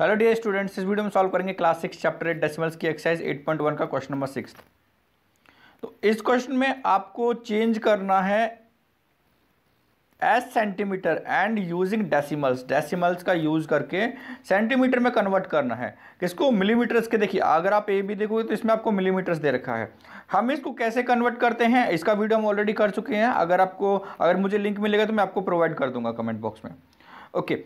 Hello dear students इस video में solve करेंगे class six chapter eight decimals की एक्सरसाइज एट पॉइंट वन का क्वेश्चन नंबर सिक्स तो इस क्वेश्चन में आपको चेंज करना है as centimetre and using decimals decimals का यूज करके सेंटीमीटर में कन्वर्ट करना है किसको मिलीमीटर्स के देखिए अगर आप ए भी देखोगे तो इसमें आपको मिलीमीटर्स दे रखा है हम इसको कैसे कन्वर्ट करते हैं इसका वीडियो हम ऑलरेडी कर चुके हैं अगर आपको अगर मुझे लिंक मिलेगा तो मैं आपको प्रोवाइड कर दूंगा कमेंट बॉक्स में ओके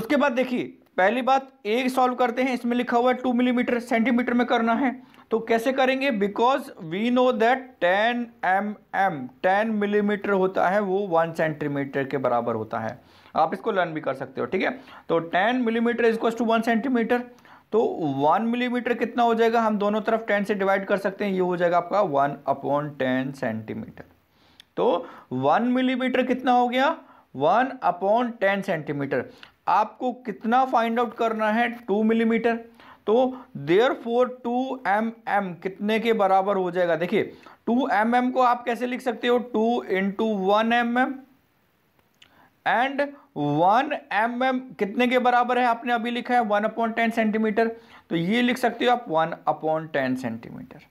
उसके बाद देखिए पहली बात ए सॉल्व करते हैं इसमें लिखा हुआ है टू मिलीमीटर सेंटीमीटर में करना है तो कैसे करेंगे because we know that ten M M ten millimetre होता है वो वन सेंटीमीटर के बराबर होता है आप इसको लर्न भी कर सकते हो ठीक है तो टेन मिलीमीटर इजक्वस टू वन सेंटीमीटर तो वन मिलीमीटर कितना हो जाएगा हम दोनों तरफ टेन से डिवाइड कर सकते हैं ये हो जाएगा आपका वन अपॉन टेन सेंटीमीटर तो वन मिलीमीटर कितना हो गया वन अपॉन टेन सेंटीमीटर आपको कितना फाइंड आउट करना है टू मिलीमीटर तो therefore two M M कितने के बराबर हो जाएगा देखिए टू एम एम को आप कैसे लिख सकते हो two into one M M and one M M कितने के बराबर है आपने अभी लिखा है वन अपॉइंट टेन सेंटीमीटर तो ये लिख सकते हो आप वन अपॉइंट टेन सेंटीमीटर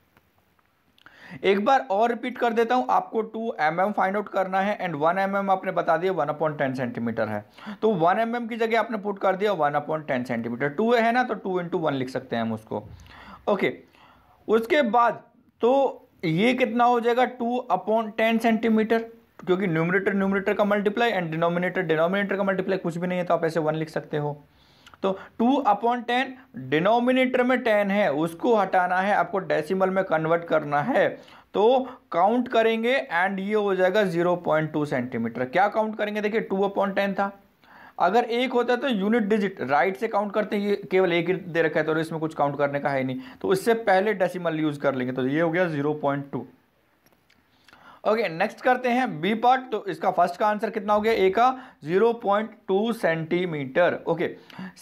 एक बार और रिपीट कर देता हूं आपको two M M find out करना है एंड वन एम एम आपने बता दिया वन अपॉइंट टेन सेंटीमीटर है तो वन एम एम की जगह आपने पुट कर दिया one upon ten centimetre two है ना तो टू इंटू वन लिख सकते हैं हम उसको ओके उसके बाद तो ये कितना हो जाएगा टू अपॉन टेन सेंटीमीटर क्योंकि न्यूमरेटर न्यूमरेटर का मल्टीप्लाई एंड डिनोमिनेटर डिनोमिनेटर का मल्टीप्लाई कुछ भी नहीं है तो आप ऐसे वन लिख सकते हो तो टू अपॉन टेन डिनोमिनेटर में टेन है उसको हटाना है आपको डेसिमल में कन्वर्ट करना है तो काउंट करेंगे एंड ये हो जाएगा जीरो पॉइंट टू सेंटीमीटर क्या काउंट करेंगे देखिए टू अपॉन टेन था अगर एक होता है तो यूनिट डिजिट राइट से काउंट करते हैं ये केवल एक ही दे रखा है तो इसमें कुछ काउंट करने का है नहीं तो उससे पहले डेसिमल यूज़ कर लेंगे तो ये हो गया zero point two okay next करते हैं बी पार्ट तो इसका फर्स्ट का आंसर कितना हो गया ए का 0.2 सेंटीमीटर ओके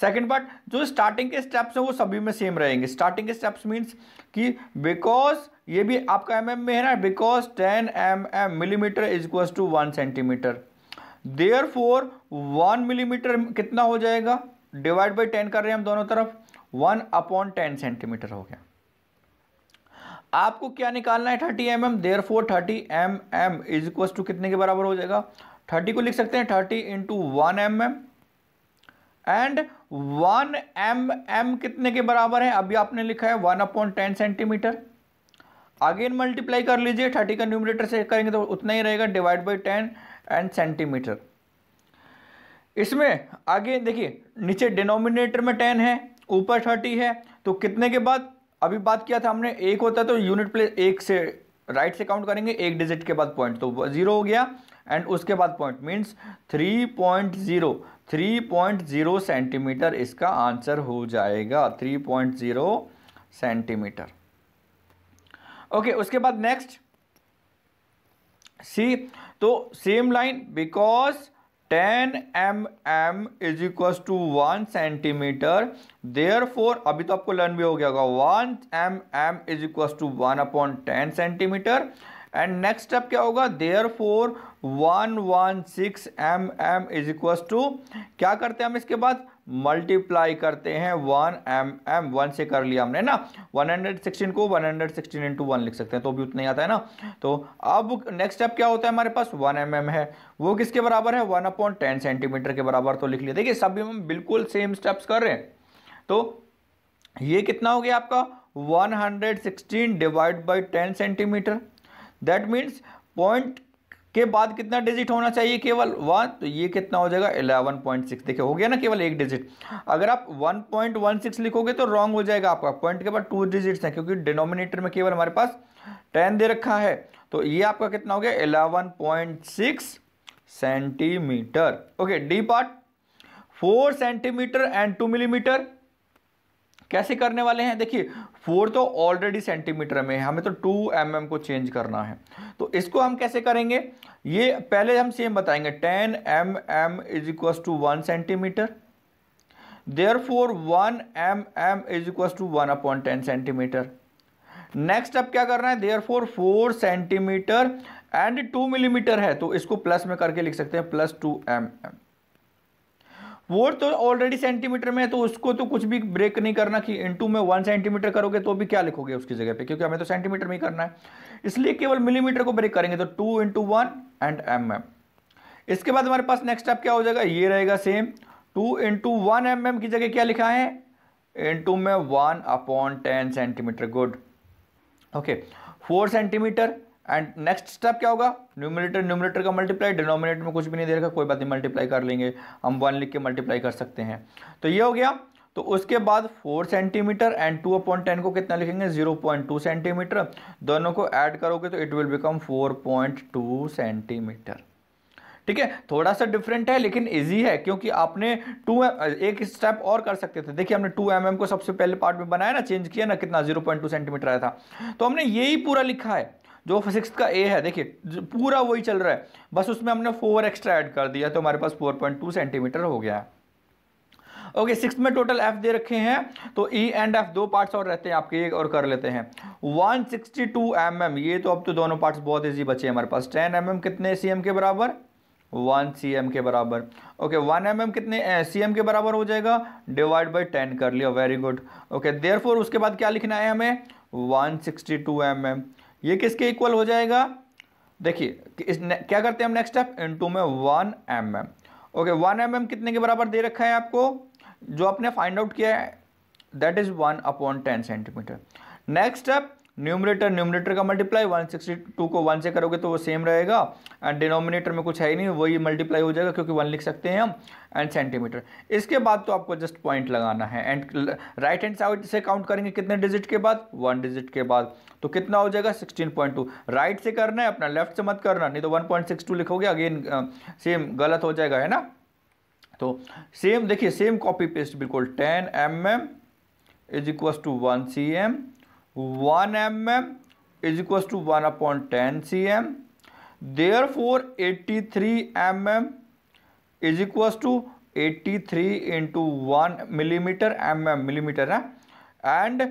सेकंड पार्ट जो स्टार्टिंग के स्टेप्स हैं वो सभी में सेम रहेंगे स्टार्टिंग के स्टेप्स मीन्स कि बिकॉज ये भी आपका एम mm में है ना because ten M M millimetre is equals to one centimetre therefore one millimetre कितना हो जाएगा डिवाइड बाई टेन कर रहे हैं हम दोनों तरफ वन अपॉन टेन सेंटीमीटर हो गया आपको क्या निकालना है thirty M M therefore thirty M M is equal to कितने के बराबर हो जाएगा थर्टी को लिख सकते हैं thirty into one M M and one M M कितने के बराबर है अभी आपने लिखा है one upon ten centimetre again multiply कर लीजिए थर्टी का न्यूमिनेटर से करेंगे तो उतना ही रहेगा divide by ten and centimetre इसमें आगे देखिए नीचे डिनोमिनेटर में टेन है ऊपर थर्टी है तो कितने के बाद अभी बात किया था हमने एक होता है तो यूनिट प्लेस एक से राइट से काउंट करेंगे एक डिजिट के बाद पॉइंट तो ज़ीरो हो गया एंड उसके बाद point means three point zero three point zero centimetre इसका आंसर हो जाएगा three point zero centimetre okay उसके बाद नेक्स्ट सी तो same line because ten M M is equal to one centimetre therefore अभी तो आपको लर्न भी हो गया होगा one M M is equal to one upon ten centimetre and next step क्या होगा therefore one one six M M is equal to क्या करते हैं हम इसके बाद मल्टीप्लाई करते हैं वन एम एम वन से कर लिया हमने ना वन हंड्रेड सिक्सटीन को one hundred sixteen into one लिख सकते हैं तो भी उतना ही आता है ना तो अब नेक्स्ट स्टेप क्या होता है हमारे पास वन एम एम है वो किसके बराबर है वन अपॉन टेन सेंटीमीटर के बराबर तो लिख लिया देखिए सब हम बिल्कुल सेम स्टेप्स कर रहे हैं तो ये कितना हो गया आपका one hundred sixteen divide by ten centimetre that means point के बाद कितना डिजिट होना चाहिए केवल वन तो ये कितना हो जाएगा सिक्स देखिए हो गया ना केवल एक डिजिट अगर आप सिक्स लिखोगे तो रॉन्ग हो जाएगा आपका पॉइंट के बाद टू डिजिट्स हैं क्योंकि डिनोमिनेटर में केवल हमारे पास टेन दे रखा है तो ये आपका कितना हो गया six centimetre okay D part four centimetre and two millimetre कैसे करने वाले हैं देखिए फोर तो ऑलरेडी सेंटीमीटर में है हमें तो टू एम mm को चेंज करना है तो इसको हम कैसे करेंगे ये पहले हम सेम बताएंगे ten M M is equals to one centimetre therefore one M M is equals to one upon ten centimetre next अब क्या करना है therefore four centimetre and two millimetre है तो इसको प्लस में करके लिख सकते हैं प्लस टू एम एम वो तो ऑलरेडी सेंटीमीटर में है तो उसको तो कुछ भी ब्रेक नहीं करना कि इंटू में वन सेंटीमीटर करोगे तो भी क्या लिखोगे उसकी जगह पे क्योंकि हमें तो सेंटीमीटर में ही करना है इसलिए केवल मिलीमीटर को ब्रेक करेंगे तो two into one and M M इसके बाद हमारे पास नेक्स्ट स्टेप क्या हो जाएगा ये रहेगा same two into one M M की जगह क्या लिखा है इंटू में one upon ten centimetre good okay four centimetre and next step क्या होगा न्यूमिनेटर न्यूमिनेटर का मल्टीप्लाई डिनोमिनेटर में कुछ भी नहीं दे रखा कोई बात नहीं मल्टीप्लाई कर लेंगे हम वन लिख के मल्टीप्लाई कर सकते हैं तो ये हो गया तो उसके बाद four centimetre and two upon ten को कितना लिखेंगे जीरो पॉइंट टू सेंटीमीटर दोनों को ऐड करोगे तो it will become four point two centimetre ठीक है थोड़ा सा डिफरेंट है लेकिन इजी है क्योंकि आपने टू एक स्टेप और कर सकते थे देखिए हमने टू एम mm को सबसे पहले पार्ट में बनाया ना चेंज किया ना कितना जीरो पॉइंट टू सेंटीमीटर आया था तो हमने यही पूरा लिखा है जो सिक्स का ए है देखिए पूरा वही चल रहा है बस उसमें हमने फोर एक्स्ट्रा ऐड कर दिया तो हमारे पास फोर पॉइंट टू सेंटीमीटर हो गया है ओके सिक्स में टोटल एफ दे रखे हैं तो ई एंड एफ दो पार्ट्स और रहते हैं आपके एक और कर लेते हैं 162 सिक्सटी mm, ये तो अब तो दोनों पार्ट्स बहुत ईजी बचे हैं हमारे पास 10 mm कितने एम के बराबर 1 एम के बराबर ओके okay, 1 mm कितने एम के बराबर हो जाएगा डिवाइड बाई टेन कर लिया वेरी गुड ओके फोर उसके बाद क्या लिखना है हमें 162 सिक्सटी mm. ये किसके इक्वल हो जाएगा देखिए इस क्या करते हैं हम नेक्स्ट स्टेप इनटू में one M M okay one M M कितने के बराबर दे रखा है आपको जो आपने फाइंड आउट किया है that is one upon ten centimetre next step numerator numerator का मल्टीप्लाई 162 को वन से करोगे तो वो सेम रहेगा एंड डिनोमिनेटर में कुछ है ही नहीं वही मल्टीप्लाई हो जाएगा क्योंकि वन लिख सकते हैं हम एंड सेंटीमीटर इसके बाद तो आपको जस्ट पॉइंट लगाना है एंड राइट हैंड साइड से काउंट करेंगे कितने डिजिट के बाद वन डिजिट के बाद तो कितना हो जाएगा टू राइट से करना है अपना लेफ्ट से मत करना नहीं तो टू लिखोगे अगेन सेम गलत हो जाएगा है ना तो सेम देखिए सेम कॉपी पेस्ट बिल्कुल ten M M is equal to one C M one M M is equal to one upon ten C M therefore eighty three M M is equal to eighty three into one millimetre M M millimetre है and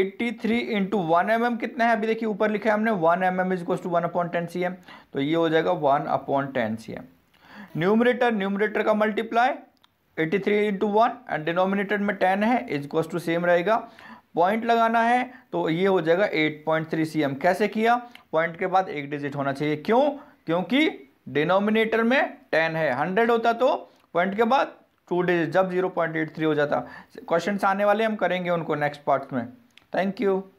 eighty three into one M M कितना है अभी देखिए ऊपर लिखा है हमने one M M is equal to one upon ten C M तो ये हो जाएगा one upon ten C M numerator numerator का multiply eighty three into one and denominator में टेन है इज इक्व टू सेम रहेगा पॉइंट लगाना है तो ये हो जाएगा 8.3 पॉइंट कैसे किया पॉइंट के बाद एक डिजिट होना चाहिए क्यों क्योंकि डिनोमिनेटर में 10 है 100 होता तो पॉइंट के बाद टू डिजिट जब 0.83 हो जाता क्वेश्चन आने वाले हम करेंगे उनको नेक्स्ट पार्ट में थैंक यू